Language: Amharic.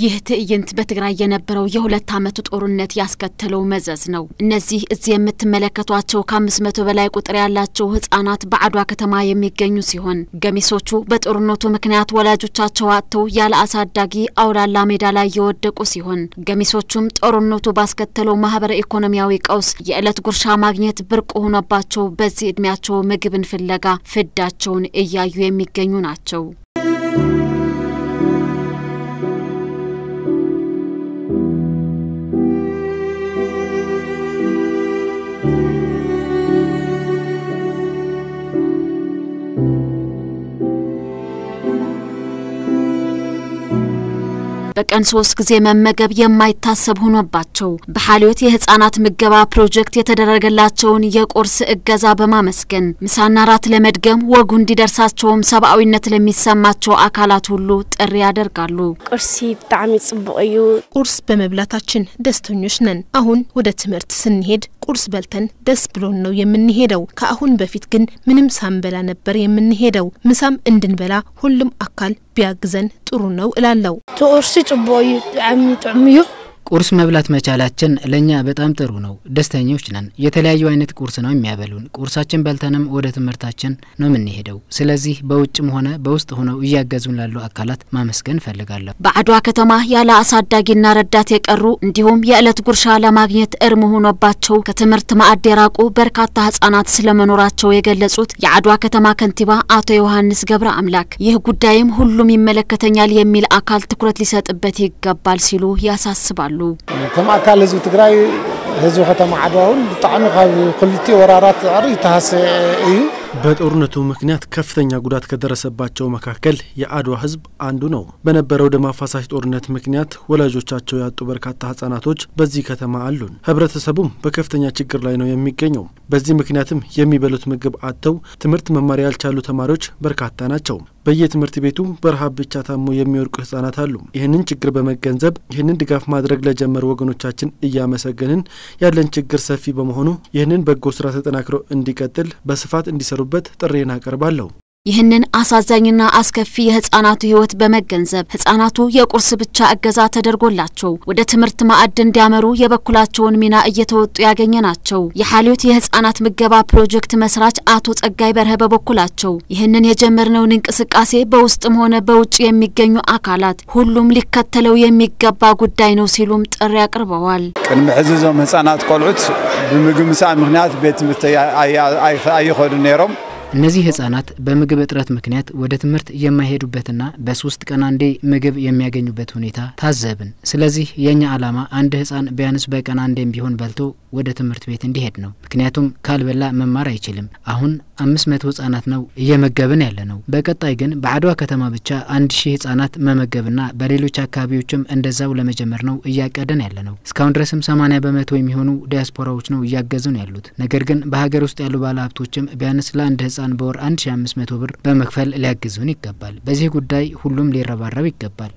ይህ ትዕይንት በትግራይ የነበረው የሁለት ዓመቱ ጦርነት ያስከተለው መዘዝ ነው። እነዚህ እዚህ የምትመለከቷቸው ከአምስት መቶ በላይ ቁጥር ያላቸው ህጻናት በአድዋ ከተማ የሚገኙ ሲሆን ገሚሶቹ በጦርነቱ ምክንያት ወላጆቻቸው አጥተው ያለ አሳዳጊ አውላላ ሜዳ ላይ የወደቁ ሲሆን ገሚሶቹም ጦርነቱ ባስከተለው ማህበረ ኢኮኖሚያዊ ቀውስ የዕለት ጉርሻ ማግኘት ብርቅ ሆኖባቸው በዚህ ዕድሜያቸው ምግብን ፍለጋ ፍዳቸውን እያዩ የሚገኙ ናቸው። በቀን ሶስት ጊዜ መመገብ የማይታሰብ ሆኖባቸው በሐልዮት የህፃናት ምገባ ፕሮጀክት የተደረገላቸውን የቁርስ እገዛ በማመስገን ምሳና ራት ለመድገም ወጉ እንዲደርሳቸውም ሰብአዊነት ለሚሰማቸው አካላት ሁሉ ጥሪ ያደርጋሉ። ቁርሲ ብጣዕሚ ጽቡቅ እዩ። ቁርስ በመብላታችን ደስተኞች ነን። አሁን ወደ ትምህርት ስንሄድ ቁርስ በልተን ደስ ብሎን ነው የምንሄደው። ከአሁን በፊት ግን ምንም ሳንበላ ነበር የምንሄደው። ምሳም እንድንበላ ሁሉም አካል ቢያግዘን ጥሩ ነው እላለሁ። ቁርሲ ጭቦ እዩ ብጣዕሚ ጥዑም እዩ ቁርስ መብላት መቻላችን ለእኛ በጣም ጥሩ ነው። ደስተኞች ነን። የተለያዩ አይነት ቁርስ ነው የሚያበሉን። ቁርሳችን በልተንም ወደ ትምህርታችን ነው የምንሄደው። ስለዚህ በውጭም ሆነ በውስጥ ሆነው እያገዙን ላሉ አካላት ማመስገን እፈልጋለሁ። በአድዋ ከተማ ያለ አሳዳጊና ረዳት የቀሩ እንዲሁም የዕለት ጉርሻ ለማግኘት እርም ሆኖባቸው ከትምህርት ማዕድ የራቁ በርካታ ህጻናት ስለመኖራቸው የገለጹት የአድዋ ከተማ ከንቲባ አቶ ዮሐንስ ገብረ አምላክ ይህ ጉዳይም ሁሉም ይመለከተኛል የሚል አካል ትኩረት ሊሰጥበት ይገባል ሲሉ ያሳስባሉ። ይገልጻሉ። ከማእከል ህዝቢ ትግራይ ህዝቢ ከተማ ዓድዋ እውን ብጣዕሚ ካብ ክልቲኡ ወራራት ዕርዩ ተሃሰየ እዩ። በጦርነቱ ምክንያት ከፍተኛ ጉዳት ከደረሰባቸው መካከል የአድዋ ህዝብ አንዱ ነው። በነበረው ደም አፋሳሽ ጦርነት ምክንያት ወላጆቻቸው ያጡ በርካታ ህጻናቶች በዚህ ከተማ አሉን። ህብረተሰቡም በከፍተኛ ችግር ላይ ነው የሚገኘው። በዚህ ምክንያትም የሚበሉት ምግብ አጥተው ትምህርት መማሪያ ያልቻሉ ተማሪዎች በርካታ ናቸው። በየትምህርት ቤቱ በረሃብ ብቻ ታሞ የሚወድቁ ህጻናት አሉ። ይህንን ችግር በመገንዘብ ይህንን ድጋፍ ማድረግ ለጀመሩ ወገኖቻችን እያመሰገንን ያለን ችግር ሰፊ በመሆኑ ይህንን በጎ ስራ ተጠናክሮ እንዲቀጥል በስፋት እንዲሰሩበት ጥሬን አቀርባለሁ። ይህንን አሳዛኝና አስከፊ የህጻናቱ ህይወት በመገንዘብ ህፃናቱ የቁርስ ብቻ እገዛ ተደርጎላቸው ወደ ትምህርት ማዕድ እንዲያመሩ የበኩላቸውን ሚና እየተወጡ ያገኘ ናቸው። የሐልዮት የህፃናት ምገባ ፕሮጀክት መስራች አቶ ጸጋይ በርሀ በበኩላቸው ይህንን የጀመርነውን እንቅስቃሴ በውስጥም ሆነ በውጭ የሚገኙ አካላት ሁሉም ሊከተለው የሚገባ ጉዳይ ነው ሲሉም ጥሪ አቅርበዋል። ቅድሚ ሕዚ እዞም ህፃናት ቆልዑት ብምግብ ምሳ ምክንያት ቤት ትምህርቲ አይኸዱ ነይሮም እነዚህ ህጻናት በምግብ እጥረት ምክንያት ወደ ትምህርት የማይሄዱበትና በሶስት ቀን አንዴ ምግብ የሚያገኙበት ሁኔታ ታዘብን። ስለዚህ የእኛ ዓላማ አንድ ህጻን ቢያንስ በቀን አንዴም ቢሆን በልቶ ወደ ትምህርት ቤት እንዲሄድ ነው። ምክንያቱም ካልበላ መማር አይችልም። አሁን አምስት መቶ ህጻናት ነው እየመገብን ያለ ነው። በቀጣይ ግን በአድዋ ከተማ ብቻ አንድ ሺህ ህጻናት መመገብና በሌሎች አካባቢዎችም እንደዛው ለመጀመር ነው እያቀደን ያለ ነው። እስካሁን ድረስም ሰማኒያ በመቶ የሚሆኑ ዲያስፖራዎች ነው እያገዙን ያሉት። ነገር ግን በሀገር ውስጥ ያሉ ባለሀብቶችም ቢያንስ ለአንድ ህጻ ህጻን በወር 1500 ብር በመክፈል ሊያግዙን ይገባል። በዚህ ጉዳይ ሁሉም ሊረባረብ ይገባል።